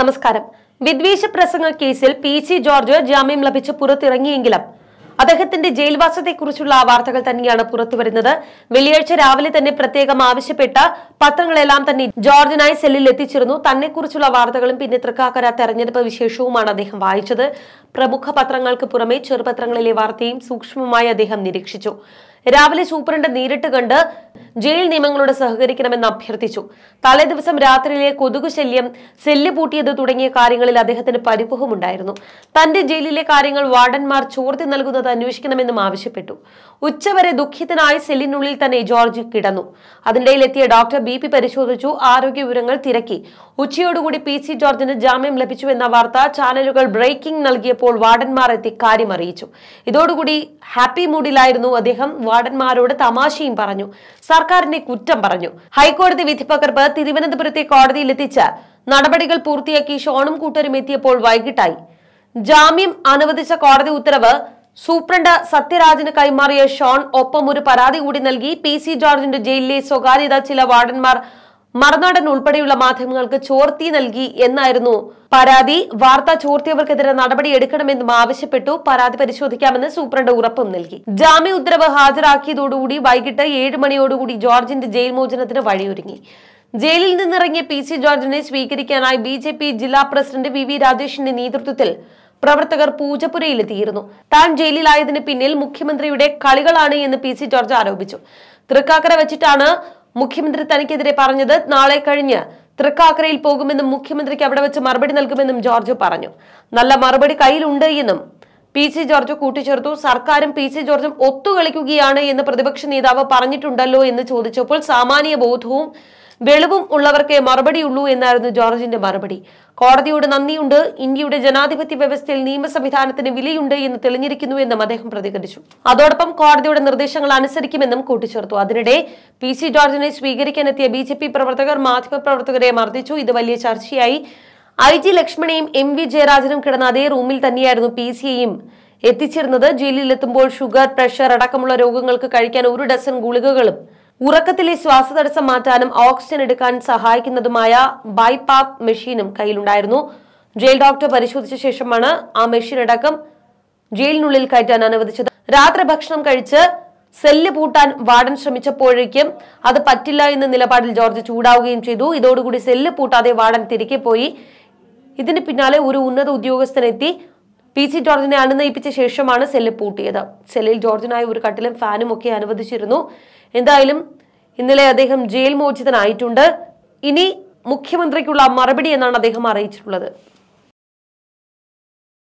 നമസ്കാരം വിദ്വേഷ പ്രസംഗ കേസിൽ പി സി ജോർജ് ജാമ്യം ലഭിച്ച് പുറത്തിറങ്ങിയെങ്കിലും അദ്ദേഹത്തിന്റെ ജയിൽവാസത്തെക്കുറിച്ചുള്ള വാർത്തകൾ തന്നെയാണ് പുറത്തുവരുന്നത് വെള്ളിയാഴ്ച രാവിലെ തന്നെ പ്രത്യേകം ആവശ്യപ്പെട്ട പത്രങ്ങളെല്ലാം തന്നെ ജോർജിനായി സെല്ലിൽ എത്തിച്ചിരുന്നു തന്നെക്കുറിച്ചുള്ള വാർത്തകളും പിന്നെ തൃക്കാക്കര തെരഞ്ഞെടുപ്പ് വിശേഷവുമാണ് അദ്ദേഹം വായിച്ചത് പ്രമുഖ പത്രങ്ങൾക്ക് പുറമെ ചെറുപത്രങ്ങളിലെ വാർത്തയും സൂക്ഷ്മമായി അദ്ദേഹം നിരീക്ഷിച്ചു രാവിലെ സൂപ്രണ്ട് നേരിട്ട് കണ്ട് ജയിൽ നിയമങ്ങളോട് സഹകരിക്കണമെന്ന് അഭ്യർത്ഥിച്ചു തലേദിവസം രാത്രിയിലെ കൊതുകു ശല്യം സെല്ല് പൂട്ടിയത് തുടങ്ങിയ കാര്യങ്ങളിൽ അദ്ദേഹത്തിന് പരിഭവമുണ്ടായിരുന്നു തന്റെ ജയിലിലെ കാര്യങ്ങൾ വാർഡന്മാർ ചോർത്തി നൽകുന്നത് അന്വേഷിക്കണമെന്നും ആവശ്യപ്പെട്ടു ഉച്ചവരെ ദുഃഖിതനായി സെല്ലിനുള്ളിൽ തന്നെ ജോർജ് കിടന്നു അതിനിടയിലെത്തിയ ഡോക്ടർ ബി പി പരിശോധിച്ചു ആരോഗ്യ വിവരങ്ങൾ തിരക്കി ഉച്ചയോടുകൂടി പി സി ജോർജിന് ജാമ്യം ലഭിച്ചു എന്ന വാർത്ത ചാനലുകൾ ബ്രേക്കിംഗ് നൽകിയപ്പോൾ വാർഡന്മാർ എത്തി കാര്യം അറിയിച്ചു ഇതോടുകൂടി ഹാപ്പി മൂഡിലായിരുന്നു അദ്ദേഹം വാർഡന്മാരോട് തമാശയും പറഞ്ഞു സർക്കാരിനെ കുറ്റം പറഞ്ഞു ഹൈക്കോടതി വിധി പകർപ്പ് തിരുവനന്തപുരത്തെ കോടതിയിലെത്തിച്ച നടപടികൾ പൂർത്തിയാക്കി ഷോണും കൂട്ടരും എത്തിയപ്പോൾ വൈകിട്ടായി ജാമ്യം അനുവദിച്ച കോടതി ഉത്തരവ് സൂപ്രണ്ട് സത്യരാജന് കൈമാറിയ ഷോൺ ഒപ്പം ഒരു പരാതി കൂടി നൽകി പി സി ജോർജിന്റെ ജയിലിലെ സ്വകാര്യത ചില വാർഡന്മാർ മറുനാടൻ ഉൾപ്പെടെയുള്ള മാധ്യമങ്ങൾക്ക് ചോർത്തി നൽകി എന്നായിരുന്നു പരാതി വാർത്ത ചോർത്തിയവർക്കെതിരെ നടപടി എടുക്കണമെന്നും ആവശ്യപ്പെട്ടു പരാതി പരിശോധിക്കാമെന്ന് സൂപ്രണ്ട് ഉറപ്പും നൽകി ജാമ്യ ഉത്തരവ് ഹാജരാക്കിയതോടുകൂടി വൈകിട്ട് ഏഴ് മണിയോടുകൂടി ജോർജിന്റെ ജയിൽ മോചനത്തിന് വഴിയൊരുങ്ങി ജയിലിൽ നിന്നിറങ്ങിയ പി സി ജോർജിനെ സ്വീകരിക്കാനായി ബി ജെ പി ജില്ലാ പ്രസിഡന്റ് വി വി രാജേഷിന്റെ നേതൃത്വത്തിൽ പ്രവർത്തകർ പൂജപ്പുരയിലെത്തിയിരുന്നു താൻ ജയിലിലായതിന് പിന്നിൽ മുഖ്യമന്ത്രിയുടെ കളികളാണ് എന്ന് പി സി ജോർജ് ആരോപിച്ചു തൃക്കാക്കര വെച്ചിട്ടാണ് മുഖ്യമന്ത്രി തനിക്കെതിരെ പറഞ്ഞത് നാളെ കഴിഞ്ഞ് തൃക്കാക്കരയിൽ പോകുമെന്നും മുഖ്യമന്ത്രിക്ക് അവിടെ വെച്ച് മറുപടി നൽകുമെന്നും ജോർജ് പറഞ്ഞു നല്ല മറുപടി കയ്യിലുണ്ട് എന്നും പി സി ജോർജ് കൂട്ടിച്ചേർത്തു സർക്കാരും പി സി ജോർജും ഒത്തുകളിക്കുകയാണ് എന്ന് പ്രതിപക്ഷ നേതാവ് പറഞ്ഞിട്ടുണ്ടല്ലോ എന്ന് ചോദിച്ചപ്പോൾ സാമാന്യ ബോധവും വെളിവും ഉള്ളവർക്കേ മറുപടിയുള്ളൂ എന്നായിരുന്നു ജോർജിന്റെ മറുപടി കോടതിയോട് നന്ദിയുണ്ട് ഇന്ത്യയുടെ ജനാധിപത്യ വ്യവസ്ഥയിൽ നിയമ സംവിധാനത്തിന് വിലയുണ്ട് എന്ന് തെളിഞ്ഞിരിക്കുന്നു എന്നും അദ്ദേഹം പ്രതികരിച്ചു അതോടൊപ്പം കോടതിയുടെ നിർദ്ദേശങ്ങൾ അനുസരിക്കുമെന്നും കൂട്ടിച്ചേർത്തു അതിനിടെ പി സി ജോർജിനെ സ്വീകരിക്കാനെത്തിയ ബി ജെ പി പ്രവർത്തകർ മാധ്യമപ്രവർത്തകരെ മർദ്ദിച്ചു ഇത് വലിയ ചർച്ചയായി ഐ ജി ലക്ഷ്മണയും എം വി ജയരാജനും കിടന്ന അതേ റൂമിൽ തന്നെയായിരുന്നു പി സിയെയും എത്തിച്ചിരുന്നത് ജയിലിലെത്തുമ്പോൾ ഷുഗർ പ്രഷർ അടക്കമുള്ള രോഗങ്ങൾക്ക് കഴിക്കാൻ ഒരു ഡസൻ ഗുളികകളും ഉറക്കത്തിലെ ശ്വാസതടസ്സം മാറ്റാനും ഓക്സിജൻ എടുക്കാൻ സഹായിക്കുന്നതുമായ ബൈപാപ്പ് മെഷീനും കയ്യിലുണ്ടായിരുന്നു ജയിൽ ഡോക്ടർ പരിശോധിച്ച ശേഷമാണ് ആ മെഷീൻ അടക്കം ജയിലിനുള്ളിൽ കയറ്റാൻ അനുവദിച്ചത് രാത്രി ഭക്ഷണം കഴിച്ച് സെല്ല് പൂട്ടാൻ വാർഡൻ ശ്രമിച്ചപ്പോഴേക്കും അത് പറ്റില്ല എന്ന നിലപാടിൽ ജോർജ് ചൂടാവുകയും ചെയ്തു ഇതോടുകൂടി സെല്ല് പൂട്ടാതെ വാർഡൻ തിരികെ പോയി ഇതിന് പിന്നാലെ ഒരു ഉന്നത ഉദ്യോഗസ്ഥനെത്തി പി സി ജോർജിനെ അണുനയിപ്പിച്ച ശേഷമാണ് സെല്ല് പൂട്ടിയത് സെല്ലിൽ ജോർജിനായി ഒരു കട്ടിലും ഫാനും ഒക്കെ അനുവദിച്ചിരുന്നു എന്തായാലും ഇന്നലെ അദ്ദേഹം ജയിൽ മോചിതനായിട്ടുണ്ട് ഇനി മുഖ്യമന്ത്രിക്കുള്ള മറുപടി എന്നാണ് അദ്ദേഹം അറിയിച്ചിട്ടുള്ളത്